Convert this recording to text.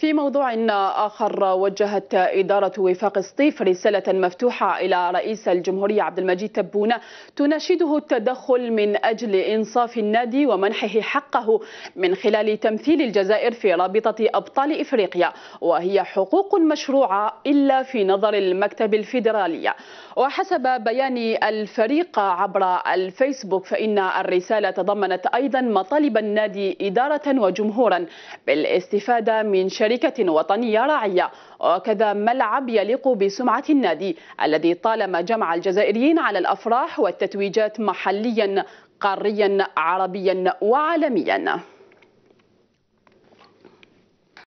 في موضوع آخر وجهت إدارة وفاق سطيف رسالة مفتوحة إلى رئيس الجمهورية عبد المجيد تبونة تناشده التدخل من أجل إنصاف النادي ومنحه حقه من خلال تمثيل الجزائر في رابطة أبطال إفريقيا وهي حقوق مشروعة إلا في نظر المكتب الفيدرالي وحسب بيان الفريق عبر الفيسبوك فإن الرسالة تضمنت أيضا مطالب النادي إدارة وجمهورا بالاستفادة من شركة شركة وطنية راعية وكذا ملعب يليق بسمعة النادي الذي طالما جمع الجزائريين على الأفراح والتتويجات محليا قاريا عربيا وعالميا